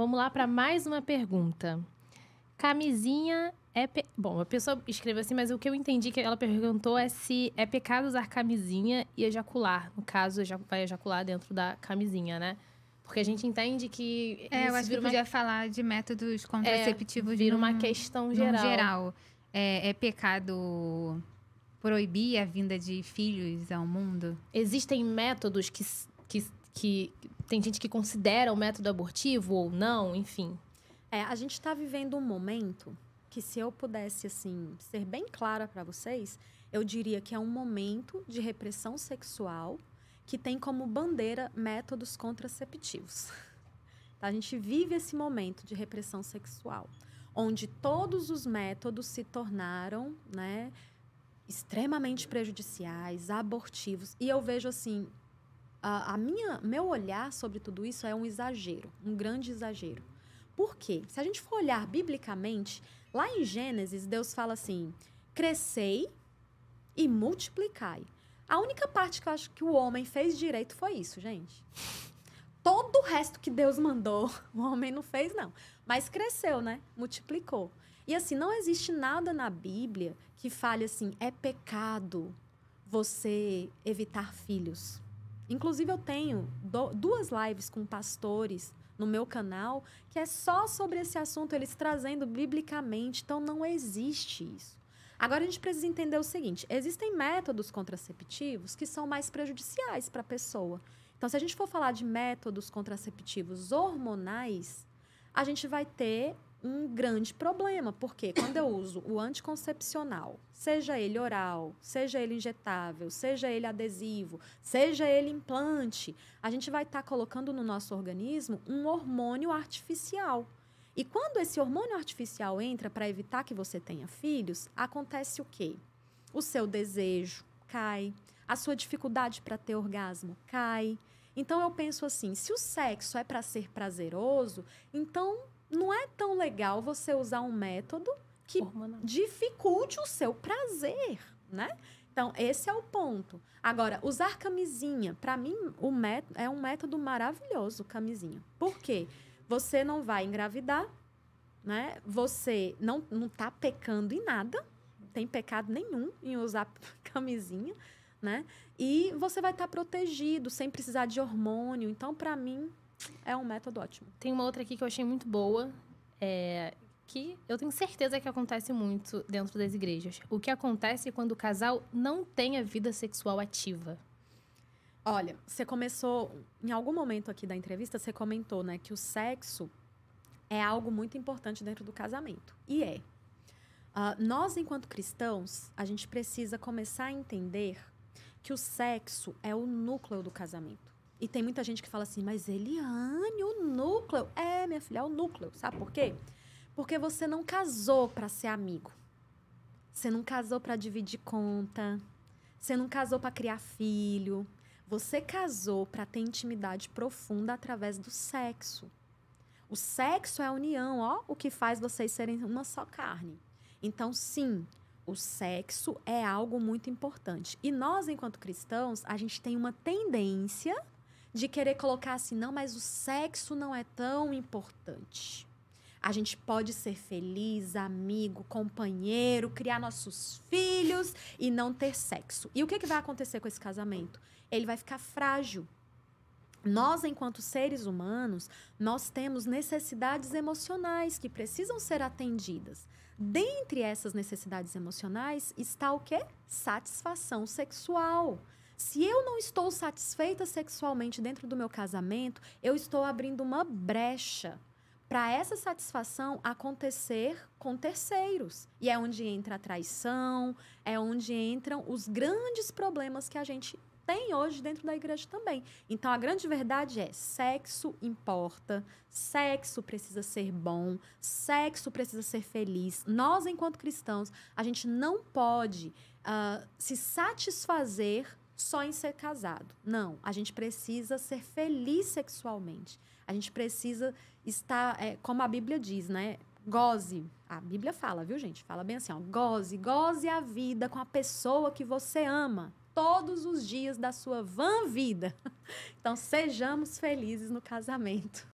Vamos lá para mais uma pergunta. Camisinha é. Pe... Bom, a pessoa escreveu assim, mas o que eu entendi que ela perguntou é se é pecado usar camisinha e ejacular. No caso, vai ejacular dentro da camisinha, né? Porque a gente entende que. É, eu acho que eu podia falar de métodos é, contraceptivos. É, vira uma questão geral. geral. É, é pecado proibir a vinda de filhos ao mundo? Existem métodos que, que que tem gente que considera o método abortivo ou não, enfim. É, a gente está vivendo um momento que se eu pudesse assim ser bem clara para vocês, eu diria que é um momento de repressão sexual que tem como bandeira métodos contraceptivos. Tá? A gente vive esse momento de repressão sexual, onde todos os métodos se tornaram, né, extremamente prejudiciais, abortivos. E eu vejo assim, a, a minha, meu olhar sobre tudo isso é um exagero, um grande exagero. Por quê? Se a gente for olhar biblicamente, lá em Gênesis, Deus fala assim: crescei e multiplicai. A única parte que eu acho que o homem fez direito foi isso, gente. Todo o resto que Deus mandou, o homem não fez, não. Mas cresceu, né? Multiplicou. E assim, não existe nada na Bíblia que fale assim: é pecado você evitar filhos. Inclusive, eu tenho do, duas lives com pastores no meu canal que é só sobre esse assunto, eles trazendo biblicamente. Então, não existe isso. Agora, a gente precisa entender o seguinte: existem métodos contraceptivos que são mais prejudiciais para a pessoa. Então, se a gente for falar de métodos contraceptivos hormonais, a gente vai ter um grande problema, porque quando eu uso o anticoncepcional, seja ele oral, seja ele injetável, seja ele adesivo, seja ele implante, a gente vai estar tá colocando no nosso organismo um hormônio artificial. E quando esse hormônio artificial entra para evitar que você tenha filhos, acontece o quê? O seu desejo cai, a sua dificuldade para ter orgasmo cai. Então eu penso assim, se o sexo é para ser prazeroso, então não é tão legal você usar um método que Hormonal. dificulte o seu prazer, né? Então, esse é o ponto. Agora, usar camisinha, para mim, o método, é um método maravilhoso, camisinha. Por quê? Você não vai engravidar, né? Você não, não tá pecando em nada, tem pecado nenhum em usar camisinha, né? E você vai estar tá protegido, sem precisar de hormônio. Então, para mim, é um método ótimo. Tem uma outra aqui que eu achei muito boa, é, que eu tenho certeza que acontece muito dentro das igrejas. O que acontece quando o casal não tem a vida sexual ativa? Olha, você começou em algum momento aqui da entrevista, você comentou, né, que o sexo é algo muito importante dentro do casamento. E é. Uh, nós, enquanto cristãos, a gente precisa começar a entender que o sexo é o núcleo do casamento. E tem muita gente que fala assim, mas Eliane, o núcleo. É, minha filha, é o núcleo. Sabe por quê? Porque você não casou para ser amigo. Você não casou para dividir conta. Você não casou para criar filho. Você casou para ter intimidade profunda através do sexo. O sexo é a união, ó, o que faz vocês serem uma só carne. Então, sim, o sexo é algo muito importante. E nós, enquanto cristãos, a gente tem uma tendência de querer colocar assim, não, mas o sexo não é tão importante. A gente pode ser feliz, amigo, companheiro, criar nossos filhos e não ter sexo. E o que, que vai acontecer com esse casamento? Ele vai ficar frágil. Nós, enquanto seres humanos, nós temos necessidades emocionais que precisam ser atendidas. Dentre essas necessidades emocionais está o que? Satisfação sexual. Se eu não estou satisfeita sexualmente dentro do meu casamento, eu estou abrindo uma brecha para essa satisfação acontecer com terceiros. E é onde entra a traição, é onde entram os grandes problemas que a gente tem hoje dentro da igreja também. Então a grande verdade é: sexo importa, sexo precisa ser bom, sexo precisa ser feliz. Nós, enquanto cristãos, a gente não pode uh, se satisfazer só em ser casado. Não, a gente precisa ser feliz sexualmente. A gente precisa estar, é, como a Bíblia diz, né? Goze. A Bíblia fala, viu, gente? Fala bem assim, ó. Goze, goze a vida com a pessoa que você ama todos os dias da sua vã vida. Então, sejamos felizes no casamento.